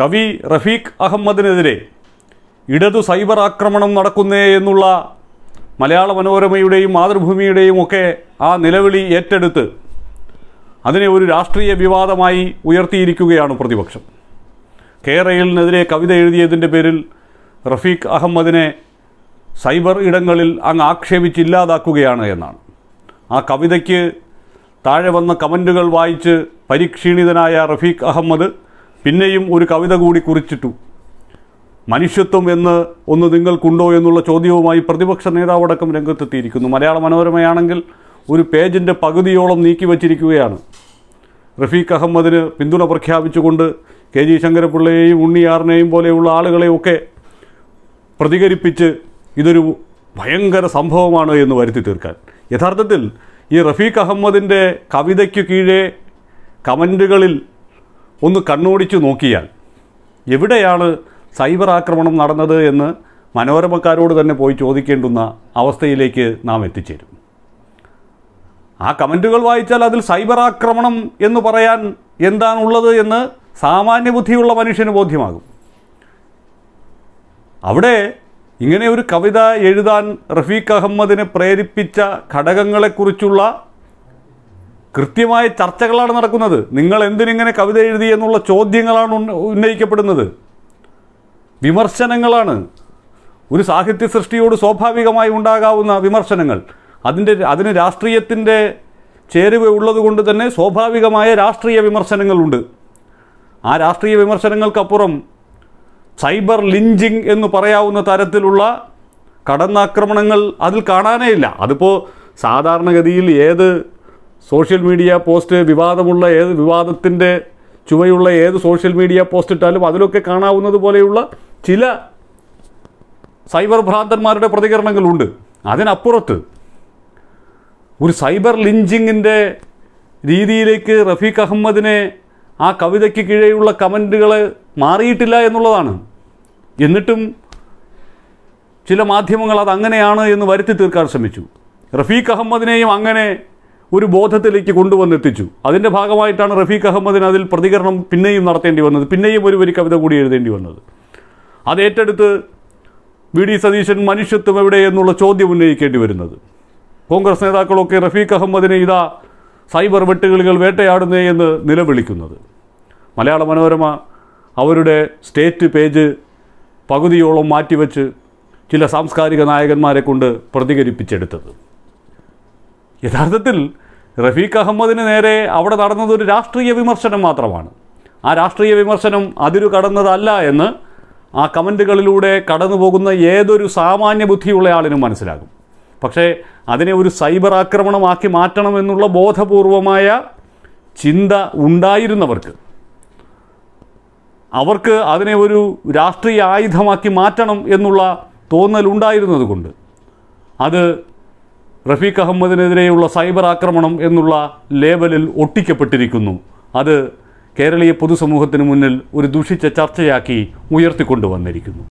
കവി റഫീഖ് അഹമ്മദിനെതിരെ ഇടതു സൈബർ ആക്രമണം നടക്കുന്നേ എന്നുള്ള മലയാള മനോരമയുടെയും മാതൃഭൂമിയുടെയും ഒക്കെ ആ നിലവിളി ഏറ്റെടുത്ത് അതിനെ ഒരു രാഷ്ട്രീയ വിവാദമായി ഉയർത്തിയിരിക്കുകയാണ് പ്രതിപക്ഷം കേരളിനെതിരെ കവിത എഴുതിയതിൻ്റെ പേരിൽ റഫീഖ് അഹമ്മദിനെ സൈബർ ഇടങ്ങളിൽ അങ്ങ് ആക്ഷേപിച്ചില്ലാതാക്കുകയാണ് എന്നാണ് ആ കവിതയ്ക്ക് താഴെ വന്ന കമൻറ്റുകൾ വായിച്ച് പരിക്ഷീണിതനായ റഫീഖ് അഹമ്മദ് പിന്നെയും ഒരു കവിത കൂടി കുറിച്ചിട്ടു മനുഷ്യത്വം എന്ന് ഒന്ന് നിങ്ങൾക്കുണ്ടോ എന്നുള്ള ചോദ്യവുമായി പ്രതിപക്ഷ നേതാവടക്കം രംഗത്തെത്തിയിരിക്കുന്നു മലയാള മനോരമയാണെങ്കിൽ ഒരു പേജിൻ്റെ പകുതിയോളം നീക്കി വച്ചിരിക്കുകയാണ് റഫീഖ് അഹമ്മദിന് പിന്തുണ പ്രഖ്യാപിച്ചുകൊണ്ട് കെ ജി ശങ്കരപിള്ളയെയും ഉണ്ണിയാറിനെയും പോലെയുള്ള ആളുകളെയൊക്കെ പ്രതികരിപ്പിച്ച് ഇതൊരു ഭയങ്കര സംഭവമാണ് എന്ന് വരുത്തി തീർക്കാൻ യഥാർത്ഥത്തിൽ ഈ റഫീഖ് അഹമ്മദിൻ്റെ കവിതയ്ക്ക് കീഴേ കമൻറ്റുകളിൽ ഒന്ന് കണ്ണോടിച്ചു നോക്കിയാൽ എവിടെയാണ് സൈബർ ആക്രമണം നടന്നത് എന്ന് മനോരമക്കാരോട് തന്നെ പോയി ചോദിക്കേണ്ടുന്ന അവസ്ഥയിലേക്ക് നാം എത്തിച്ചേരും ആ കമൻറ്റുകൾ വായിച്ചാൽ അതിൽ സൈബർ ആക്രമണം എന്ന് പറയാൻ എന്താണുള്ളത് എന്ന് സാമാന്യ ബുദ്ധിയുള്ള മനുഷ്യന് ബോധ്യമാകും അവിടെ ഇങ്ങനെ ഒരു കവിത എഴുതാൻ റഫീഖ് അഹമ്മദിനെ പ്രേരിപ്പിച്ച ഘടകങ്ങളെക്കുറിച്ചുള്ള കൃത്യമായ ചർച്ചകളാണ് നടക്കുന്നത് നിങ്ങൾ എന്തിനിങ്ങനെ കവിത എഴുതി എന്നുള്ള ചോദ്യങ്ങളാണ് ഉന്നയിക്കപ്പെടുന്നത് വിമർശനങ്ങളാണ് ഒരു സാഹിത്യ സൃഷ്ടിയോട് സ്വാഭാവികമായി ഉണ്ടാകാവുന്ന വിമർശനങ്ങൾ അതിൻ്റെ അതിന് രാഷ്ട്രീയത്തിൻ്റെ ചേരുവ ഉള്ളതുകൊണ്ട് തന്നെ സ്വാഭാവികമായ രാഷ്ട്രീയ വിമർശനങ്ങളുണ്ട് ആ രാഷ്ട്രീയ വിമർശനങ്ങൾക്കപ്പുറം സൈബർ ലിഞ്ചിങ് എന്ന് പറയാവുന്ന തരത്തിലുള്ള കടന്നാക്രമണങ്ങൾ അതിൽ കാണാനേ ഇല്ല അതിപ്പോൾ സാധാരണഗതിയിൽ ഏത് സോഷ്യൽ മീഡിയ പോസ്റ്റ് വിവാദമുള്ള ഏത് വിവാദത്തിൻ്റെ ചുവയുള്ള ഏത് സോഷ്യൽ മീഡിയ പോസ്റ്റ് ഇട്ടാലും അതിലൊക്കെ കാണാവുന്നത് പോലെയുള്ള ചില സൈബർ ഭ്രാന്തന്മാരുടെ പ്രതികരണങ്ങളുണ്ട് അതിനപ്പുറത്ത് ഒരു സൈബർ ലിഞ്ചിങ്ങിൻ്റെ രീതിയിലേക്ക് റഫീഖ് അഹമ്മദിനെ ആ കവിതയ്ക്ക് കീഴെയുള്ള കമൻറ്റുകൾ മാറിയിട്ടില്ല എന്നുള്ളതാണ് എന്നിട്ടും ചില മാധ്യമങ്ങൾ അത് അങ്ങനെയാണ് എന്ന് വരുത്തി തീർക്കാൻ ശ്രമിച്ചു റഫീഖ് അഹമ്മദിനെയും അങ്ങനെ ഒരു ബോധത്തിലേക്ക് കൊണ്ടുവന്നെത്തിച്ചു അതിൻ്റെ ഭാഗമായിട്ടാണ് റഫീഖ് അഹമ്മദിന് അതിൽ പ്രതികരണം പിന്നെയും നടത്തേണ്ടി വന്നത് പിന്നെയും ഒരു ഒരു കവിത കൂടി എഴുതേണ്ടി വന്നത് അത് ഏറ്റെടുത്ത് വി ഡി സതീശൻ മനുഷ്യത്വം എവിടെ എന്നുള്ള ചോദ്യം ഉന്നയിക്കേണ്ടി വരുന്നത് കോൺഗ്രസ് നേതാക്കളൊക്കെ റഫീഖ് അഹമ്മദിനെ ഇതാ സൈബർ വെട്ടുകളികൾ വേട്ടയാടുന്നേ എന്ന് നിലവിളിക്കുന്നത് മലയാള മനോരമ അവരുടെ സ്റ്റേറ്റ് പേജ് പകുതിയോളം മാറ്റിവെച്ച് ചില സാംസ്കാരിക നായകന്മാരെ കൊണ്ട് പ്രതികരിപ്പിച്ചെടുത്തത് യഥാർത്ഥത്തിൽ റഫീഖ് അഹമ്മദിന് നേരെ അവിടെ നടന്നത് ഒരു രാഷ്ട്രീയ വിമർശനം മാത്രമാണ് ആ രാഷ്ട്രീയ വിമർശനം അതിരു കടന്നതല്ല എന്ന് ആ കമൻറ്റുകളിലൂടെ കടന്നു പോകുന്ന ഏതൊരു സാമാന്യ ബുദ്ധിയുള്ള ആളിനും മനസ്സിലാകും പക്ഷേ അതിനെ ഒരു സൈബർ ആക്രമണമാക്കി മാറ്റണമെന്നുള്ള ബോധപൂർവമായ ചിന്ത ഉണ്ടായിരുന്നവർക്ക് അവർക്ക് അതിനെ ഒരു രാഷ്ട്രീയ ആയുധമാക്കി മാറ്റണം എന്നുള്ള തോന്നലുണ്ടായിരുന്നതുകൊണ്ട് അത് റഫീഖ് അഹമ്മദിനെതിരെയുള്ള സൈബർ ആക്രമണം എന്നുള്ള ലേബലിൽ ഒട്ടിക്കപ്പെട്ടിരിക്കുന്നു അത് കേരളീയ പൊതുസമൂഹത്തിന് മുന്നിൽ ഒരു ദുഷിച്ച ചർച്ചയാക്കി ഉയർത്തിക്കൊണ്ടുവന്നിരിക്കുന്നു